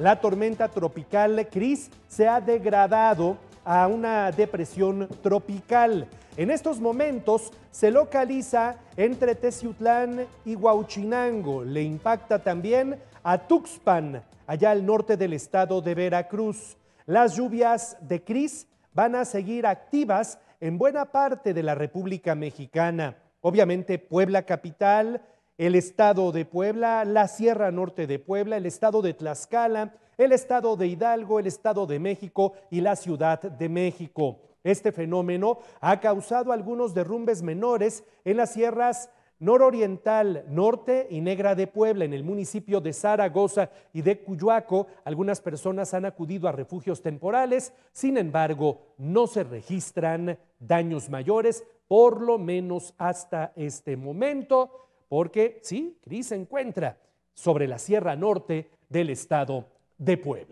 La tormenta tropical Cris se ha degradado a una depresión tropical. En estos momentos se localiza entre Teciutlán y Huauchinango. Le impacta también a Tuxpan, allá al norte del estado de Veracruz. Las lluvias de Cris van a seguir activas en buena parte de la República Mexicana. Obviamente Puebla Capital, el estado de Puebla, la Sierra Norte de Puebla, el estado de Tlaxcala, el estado de Hidalgo, el estado de México y la Ciudad de México. Este fenómeno ha causado algunos derrumbes menores en las sierras nororiental, norte y negra de Puebla, en el municipio de Zaragoza y de Cuyoaco, algunas personas han acudido a refugios temporales, sin embargo, no se registran daños mayores, por lo menos hasta este momento porque sí, Cris se encuentra sobre la Sierra Norte del estado de Puebla.